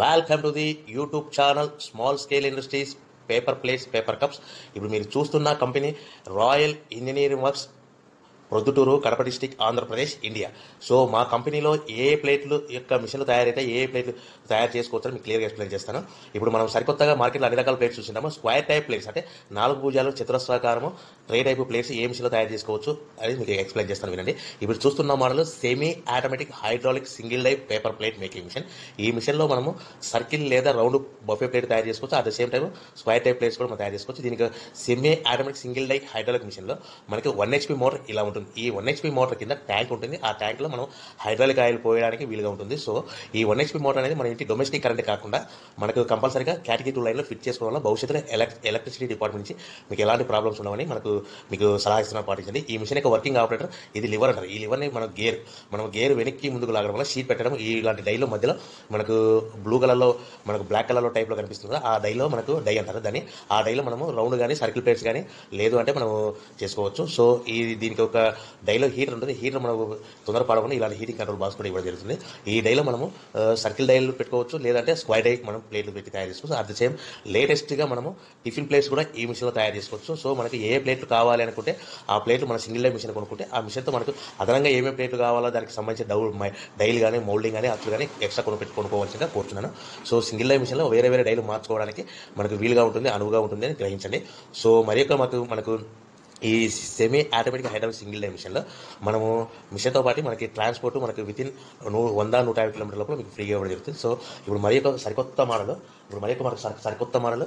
welcome to the YouTube channel small scale industries paper plates paper cups ఇప్పుడు మీరు చూస్తున్న company royal engineering works Proddatur Kadapa district Andhra Pradesh India so మా కంపెనీలో ఏ ప్లేట్లు యొక్క మిషన్లు తయారైతే ఏ ప్లేట్లు తయారు చేసుకోవచ్చో మీకు క్లియర్గా ఎక్స్ప్లెయిన్ చేస్తాను ఇప్పుడు మనం సరికొత్తగా మార్కెట్లో అన్ని రకాల ప్లేట్స్ చూసినాము స్క్వేర్ టైప్ ప్లేట్స్ అంటే నాలుగు భూజాలు చతురస్రాకారము ట్రే టైప్ ప్లేట్స్ ఏ మిషన్లో తయారు చేసుకోవచ్చు అని మీకు ఎక్స్ప్లెయిన్ చేస్తాను వినండి ఇప్పుడు చూస్తున్న model semi automatic hydraulic single die paper plate making machine ఈ మిషన్లో మనము సర్కిల్ లేదా రౌండ్ బఫే ప్లేట్ తయారు చేసుకోవచ్చు at the same time square type plates కూడా మనం తయారు చేసుకోవచ్చు దీనికి semi automatic single die hydraulic మిషన్లో మనకి వన్ హెచ్పి మోటార్ ఇలా ఉంటుంది ఉంటుంది ఈ వన్ హెచ్పి మోటార్ కింద ట్యాంక్ ఉంటుంది ఆ ట్యాంక్లో మనం హైడ్రాలిక్ ఆయిల్ పోయడానికి వీలుగా ఉంటుంది సో ఈ వన్ హెచ్పి మోటార్ అనేది మన ఇంటి డొమెస్టిక్ కరెంట్ కాకుండా మనకు కంపల్సరీగా క్యాటగిరీ టూ లైన్లో ఫిట్ చేసుకోవడం వల్ల భవిష్యత్తులో ఎలక్ట్రిసిటీ డిపార్ట్మెంట్ నుంచి మీకు ఎలాంటి ప్రాబ్లమ్స్ ఉండవని మనకు మీకు సలహా ఇస్తున్నా పాటించండి ఈ మిషన్ యొక్క వర్కింగ్ ఆపరేటర్ ఇది లివర్ అంటారు ఈ లివర్ని మనం గేర్ మనం గేర్ వెనక్కి ముందుకు లాగడం వల్ల షీట్ పెట్టడం ఇలాంటి డైలో మధ్యలో మనకు బ్లూ కలర్లో మనకు బ్లాక్ కలర్లో టైప్లో కనిపిస్తుంది ఆ డైలో మనకు డై అంటారు దాన్ని ఆ డైలో మనము రౌండ్ కానీ సర్కిల్ ప్లేట్స్ కానీ లేదు అంటే మనము చేసుకోవచ్చు సో ఈ దీనికి ఒక డైలో హీటర్ ఉంటుంది హీటర్ మనం తొందర పాడకుండా ఇలాంటి హీటింగ్ కంట్రోల్ బాక్స్ కూడా ఇవ్వడం జరుగుతుంది ఈ డైలో మనము సర్కిల్ డైల్ పెట్టుకోవచ్చు లేదంటే స్క్వైర్ డై మనం ప్లేట్లు పెట్టి తయారు చేసుకోవచ్చు అట్ ద సేమ్ లేటెస్ట్గా మనము టిఫిన్ ప్లేట్స్ కూడా ఈ మిషన్లో తయారు చేసుకోవచ్చు సో మనకి ఏ ప్లేట్లు కావాలి అనుకుంటే ఆ ప్లేట్లు మన సింగిల్ డై మిషన్ కొనుక్కుంటే ఆ మిషన్తో మనకు అదనంగా ఏమేమి ప్లేట్లు కావాలో దానికి సంబంధించిన డౌ డైల్ కానీ మౌల్డింగ్ కానీ అట్లు కానీ ఎక్స్ట్రా కొని పెట్టుకోవాల్సిందిగా కోరుతున్నాను సో సింగిల్ డై మిషన్లో వేరే వేరే డైలు మార్చుకోవడానికి మనకు వీలుగా ఉంటుంది అనువుగా ఉంటుంది అని గ్రహించండి సో మరి యొక్క మాకు మనకు ఈ semi automatic hydraulic single die మిషన్లో మనము మిషన్తో పాటు మనకి ట్రాన్స్పోర్ట్ మనకి వితిన్ నూ వంద నూట యాభై కిలోమీటర్ల లోపల మీకు ఫ్రీగా ఇవ్వడం జరుగుతుంది సో ఇప్పుడు మరి ఒక సరికొత్త మోడల్ ఇప్పుడు మరి యొక్క మనకు సరికొత్త model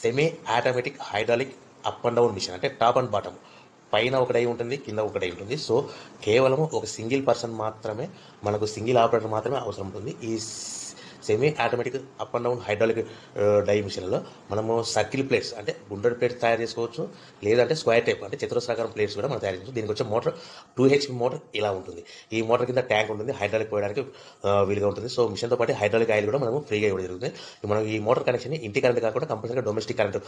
semi automatic hydraulic up and down machine అంటే టాప్ అండ్ బాటమ్ పైన ఒక డై ఉంటుంది కింద ఒక డై ఉంటుంది సో కేవలం ఒక సింగిల్ పర్సన్ మాత్రమే మనకు సింగిల్ ఆపరేటర్ మాత్రమే అవసరం ఉంటుంది ఈ semi automatic up and down hydraulic die మిషన్లో మనము సర్కిల్ ప్లేట్స్ అంటే గుండ్రడి ప్లేట్స్ తయారు చేసుకోవచ్చు లేదంటే స్క్వేర్ టైప్ అంటే చతురస్రాకారం ప్లేట్స్ కూడా మనం తయారు చేసుకోవచ్చు దీనికి వచ్చే మోటార్ టూ హెచ్పి మోటార్ ఇలా ఉంటుంది ఈ మోటార్ కింద ట్యాంక్ ఉంటుంది హైడ్రాలిక్ పోయడానికి uh, వీలుగా ఉంటుంది సో మిషన్తో పాటు హైడ్రాలిక్ ఆయిల్ కూడా మనం ఫ్రీగా ఇవ్వడం జరుగుతుంది మనం ఈ మోటార్ కనెక్షన్ ఇంటి కరెంట్ కాకుండా కంపల్సరీగా డొమెస్టిక్ కరెంట్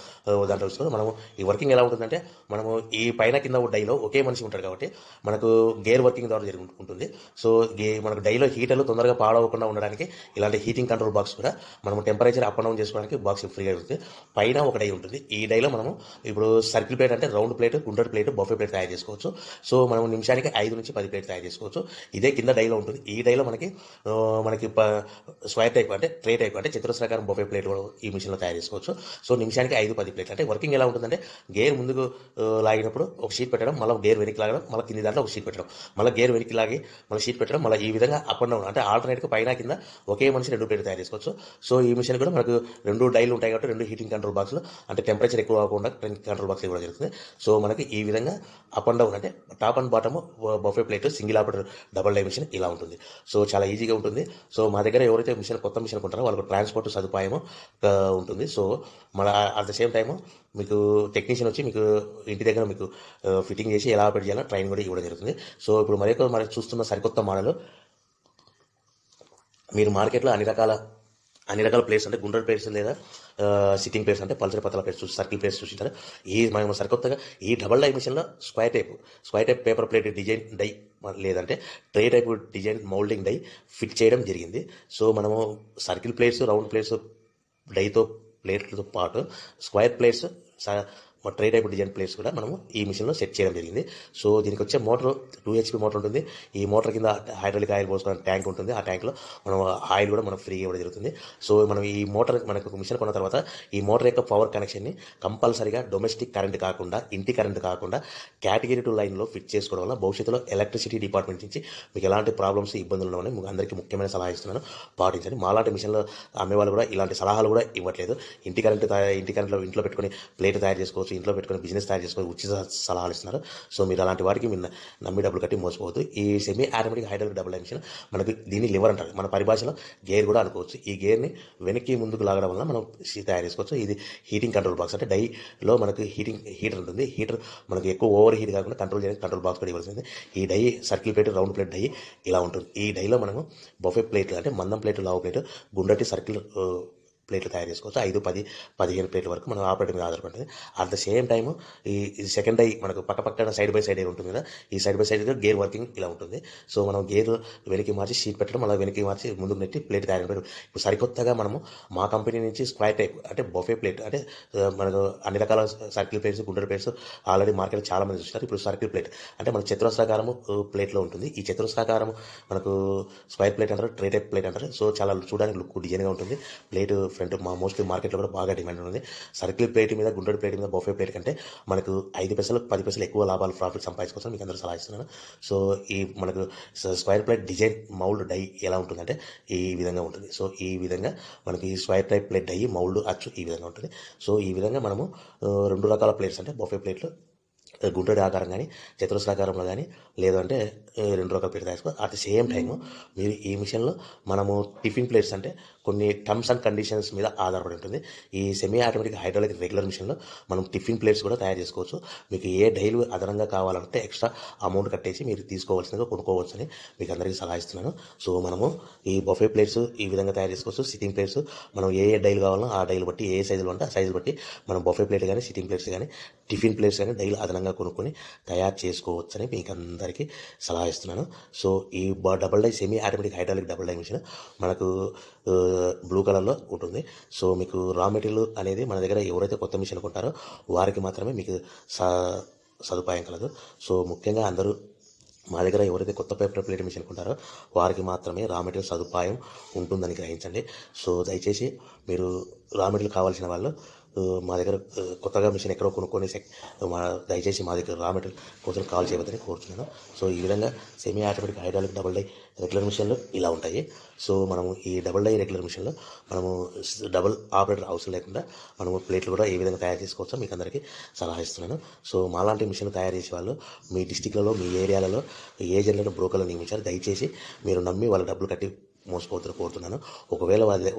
దాంట్లో వస్తుంది మనం ఈ వర్కింగ్ ఎలా ఉంటుందంటే మనము ఈ పైన కింద డైలో ఒకే మనిషి ఉంటాడు కాబట్టి మనకు గేర్ వర్కింగ్ ద్వారా జరుగుతుంది సో మనకు డైలో హీటర్లు తొందరగా పాడవకుండా ఉండడానికి ఇలాంటి హీటింగ్ స్వింగ్ కంట్రోల్ బాక్స్ కూడా మనం టెంపరేచర్ అప్ అండ్ డౌన్ చేసుకోవడానికి బాక్స్ ఫ్రీగా ఉంటుంది పైన ఒక డై ఉంటుంది ఈ డైలో మనము ఇప్పుడు సర్కిల్ ప్లేట్ అంటే రౌండ్ ప్లేట్ గుండర్ ప్లేట్ బఫే ప్లేట్ తయారు చేసుకోవచ్చు సో మనం నిమిషానికి ఐదు నుంచి పది ప్లేట్ తయారు చేసుకోవచ్చు ఇదే కింద డైలో ఉంటుంది ఈ డైలో మనకి మనకి స్క్వేర్ టైప్ అంటే ట్రే టైప్ అంటే చతురస్రాకారం బొఫే ప్లేట్ కూడా ఈ మిషన్లో తయారు చేసుకోవచ్చు సో నిమిషానికి ఐదు పది ప్లేట్ అంటే వర్కింగ్ ఎలా ఉంటుందంటే గేర్ ముందుకు లాగినప్పుడు ఒక షీట్ పెట్టడం మళ్ళీ గేర్ వెనక్కి లాగడం మళ్ళీ కింది దాంట్లో ఒక షీట్ పెట్టడం మళ్ళీ గేర్ వెనక్కి లాగి మళ్ళీ షీట్ పెట్టడం మళ్ళీ ఈ విధంగా అప్ అండ్ డౌన్ అంటే ఆల్టర్నేట్గా పైన కింద ఒకే మనిషి రెండు వేడి తయారు చేసుకోవచ్చు సో ఈ మిషన్ కూడా మనకు రెండు డైలు ఉంటాయి కాబట్టి రెండు హీటింగ్ కంట్రోల్ బాక్స్లు అంటే టెంపరేచర్ ఎక్కువ కాకుండా కంట్రోల్ బాక్స్ ఇవ్వడం జరుగుతుంది సో మనకి ఈ విధంగా అప్ అండ్ డౌన్ అంటే top and bottom buffet plate single operator double die machine ఇలా ఉంటుంది సో చాలా ఈజీగా ఉంటుంది సో మా దగ్గర ఎవరైతే మిషన్ కొత్త మిషన్ ఉంటారో వాళ్ళకు ట్రాన్స్పోర్ట్ సదుపాయం ఉంటుంది సో మన అట్ ద సేమ్ టైము మీకు టెక్నీషియన్ వచ్చి మీకు ఇంటి దగ్గర మీకు ఫిట్టింగ్ చేసి ఎలా ఆపరేట్ చేయాలో ట్రైన్ కూడా ఇవ్వడం జరుగుతుంది సో ఇప్పుడు మరొక మనకి చూస్తున్న సరికొత్త మోడల్ మీరు మార్కెట్లో అన్ని రకాల అన్ని రకాల ప్లేస్ అంటే గుండ్రటి ప్లేస్ లేదా సిట్టింగ్ ప్లేస్ అంటే పల్సర్ పతల ప్లేస్ చూసి సర్కిల్ ప్లేస్ చూసింటారు ఈ మనం సరికొత్తగా ఈ డబల్ డైమెన్షన్లో square type square type paper plate design die లేదంటే tray type design moulding die fit చేయడం జరిగింది సో మనము సర్కిల్ ప్లేట్స్ రౌండ్ ప్లేట్స్ డైతో ప్లేట్లతో పాటు స్క్వైర్ ప్లేట్స్ మన ట్రై టైప్ డిజైన్ ప్లేస్ కూడా మనము ఈ మిషన్లో సెట్ చేయడం జరిగింది సో దీనికి వచ్చే మోటార్ టూ హెచ్పి మోటార్ ఉంటుంది ఈ మోటార్ కింద హైడ్రాలిక్ ఆయిల్ పోసుకోవడానికి ట్యాంక్ ఉంటుంది ఆ ట్యాంక్లో మనం ఆయిల్ కూడా మనం ఫ్రీ ఇవ్వడం జరుగుతుంది సో మనం ఈ మోటార్ మనకు మిషన్ కొన్న తర్వాత ఈ మోటార్ యొక్క పవర్ కనెక్షన్ని కంపల్సరీగా డొమెస్టిక్ కరెంట్ కాకుండా ఇంటి కరెంట్ కాకుండా కేటగిరీ టూ లైన్లో ఫిట్ చేసుకోవడం వల్ల భవిష్యత్తులో ఎలక్ట్రిసిటీ డిపార్ట్మెంట్ నుంచి మీకు ఎలాంటి ప్రాబ్లమ్స్ ఇబ్బందులు ఉన్నాయని అందరికీ ముఖ్యమైన సలహా ఇస్తున్నాను పాటించండి మాలాంటి మిషన్లో అమ్మేవాళ్ళు కూడా ఇలాంటి సలహాలు కూడా ఇవ్వట్లేదు ఇంటి కరెంట్ ఇంటి కరెంట్లో ఇంట్లో పెట్టుకుని ప్లేట్ తయారు చేసుకోవచ్చు చేసుకోవచ్చు ఇంట్లో పెట్టుకుని బిజినెస్ తయారు చేసుకోవచ్చు ఉచిత సలహాలు ఇస్తున్నారు సో మీరు అలాంటి వారికి మీరు నమ్మి డబ్బులు కట్టి మోసపోవద్దు ఈ semi automatic hydraulic double machine మనకి దీన్ని లివర్ అంటారు మన పరిభాషలో గేర్ కూడా అనుకోవచ్చు ఈ గేర్ని వెనక్కి ముందుకు లాగడం వల్ల మనం తయారు చేసుకోవచ్చు ఇది హీటింగ్ కంట్రోల్ బాక్స్ అంటే డైలో మనకి హీటింగ్ హీటర్ ఉంటుంది హీటర్ మనకి ఎక్కువ ఓవర్ హీట్ కాకుండా కంట్రోల్ చేయడానికి కంట్రోల్ బాక్స్ కూడా ఇవ్వాల్సింది ఈ die circle plate round plate die ఇలా ఉంటుంది ఈ డైలో మనము బఫే ప్లేట్లు అంటే మందం ప్లేట్ లావు ప్లేట్ గుండ్రటి సర్కిల్ ప్లేట్లు తయారు చేసుకోవచ్చు ఐదు పది పదిహేను ప్లేట్ల వరకు మనం ఆపరేటర్ మీద ఆధారపడుతుంది అట్ ద సేమ్ టైమ్ ఈ సెకండ్ ఐ మనకు పక్క పక్కన సైడ్ బై సైడ్ ఉంటుంది కదా ఈ side by side gear working ఇలా ఉంటుంది సో మనం గేర్ వెనక్కి మార్చి షీట్ పెట్టడం మళ్ళీ వెనక్కి మార్చి ముందుకు నెట్టి ప్లేట్ తయారు ఇప్పుడు సరికొత్తగా మనము మా కంపెనీ నుంచి స్క్వైర్ టైప్ అంటే బొఫే ప్లేట్ అంటే మనకు అన్ని రకాల సర్కిల్ ప్లేట్స్ గుండెల ప్లేట్స్ ఆల్రెడీ మార్కెట్లో చాలా మంది చూస్తారు ఇప్పుడు సర్కిల్ ప్లేట్ అంటే మన చతురస్రాకారము ప్లేట్లో ఉంటుంది ఈ చతురస్రాకారం మనకు స్క్వైర్ ప్లేట్ అంటారు ట్రే టైప్ ప్లేట్ అంటారు సో చాలా చూడడానికి లుక్ డిజైన్గా ఉంటుంది ప్లేట్ డిఫరెంట్ మా మోస్ట్లీ మార్కెట్లో కూడా బాగా డిమాండ్ ఉంది సర్కిల్ ప్లేట్ మీద గుండెడు ప్లేట్ మీద బొఫే ప్లేట్ కంటే మనకు ఐదు పైసలు పది పైసలు ఎక్కువ లాభాలు ప్రాఫిట్ సంపాదించుకోవచ్చు మీకు అందరూ సలహా ఇస్తున్నాను సో ఈ మనకు square plate design mould die ఎలా ఉంటుందంటే ఈ విధంగా ఉంటుంది సో ఈ విధంగా మనకి ఈ square type plate die mould అచ్చు ఈ విధంగా ఉంటుంది సో ఈ విధంగా మనము రెండు రకాల ప్లేట్స్ అంటే బొఫే ప్లేట్లు గుంటడి ఆకారం కానీ చతురస్రాకారంలో కానీ లేదంటే రెండు రకాల ప్లేట్ తీసుకో అట్ ద సేమ్ టైము మీరు ఈ మిషన్లో మనము టిఫిన్ ప్లేట్స్ అంటే కొన్ని టర్మ్స్ అండ్ కండిషన్స్ మీద ఆధారపడి ఉంటుంది ఈ సెమీ ఆటోమేటిక్ హైడ్రాలిక్ రెగ్యులర్ మిషన్లో మనం టిఫిన్ ప్లేట్స్ కూడా తయారు చేసుకోవచ్చు మీకు ఏ డైలు అదనంగా కావాలంటే ఎక్స్ట్రా అమౌంట్ కట్టేసి మీరు తీసుకోవాల్సిందిగా కొనుక్కోవచ్చని మీకు అందరికీ సలహా ఇస్తున్నాను సో మనము ఈ బఫే ప్లేట్స్ ఈ విధంగా తయారు చేసుకోవచ్చు సిట్టింగ్ ప్లేట్స్ మనం ఏ ఏ డైలు కావాలో ఆ డైలు బట్టి ఏ సైజులు ఉంటే ఆ సైజు బట్టి మనం బఫే ప్లేట్ కానీ సిట్టింగ్ ప్లేట్స్ కానీ టిఫిన్ ప్లేట్స్ కానీ డైలు అదనంగా కొనుక్కొని తయారు చేసుకోవచ్చని మీకు అందరికీ సలహా ఇస్తున్నాను సో ఈ double die semi automatic hydraulic double die machine మనకు బ్లూ కలర్లో ఉంటుంది సో మీకు రా మెటీరియల్ అనేది మన దగ్గర ఎవరైతే కొత్త మిషన్ కొంటారో వారికి మాత్రమే మీకు సదుపాయం కలదు సో ముఖ్యంగా అందరూ మా దగ్గర ఎవరైతే కొత్త పేపర్ ప్లేట్ మిషన్ కొంటారో వారికి మాత్రమే రా మెటీరియల్ సదుపాయం ఉంటుందని గ్రహించండి సో దయచేసి మీరు రా మెటీరియల్ కావాల్సిన వాళ్ళు మా దగ్గర కొత్తగా మిషన్ ఎక్కడో కొనుక్కొని మా దయచేసి మా దగ్గర రా మెటీరియల్ కోసం కాల్ చేయవద్దని కోరుతున్నాను సో ఈ విధంగా semi automatic hydraulic double die regular మిషన్లు ఇలా ఉంటాయి సో మనము ఈ డబుల్ డై రెగ్యులర్ మిషన్లో మనము డబుల్ ఆపరేటర్ అవసరం లేకుండా మనము ప్లేట్లు కూడా ఏ విధంగా తయారు చేసుకోవచ్చో మీకు అందరికీ సలహా ఇస్తున్నాను సో మాలాంటి మిషన్లు తయారు చేసే వాళ్ళు మీ డిస్టిక్లలో మీ ఏరియాలలో ఏజెంట్లను బ్రోకర్లను నియమించారు దయచేసి మీరు నమ్మి వాళ్ళ డబ్బులు కట్టి మోసపోతున్న కోరుతున్నాను ఒకవేళ వాళ్ళ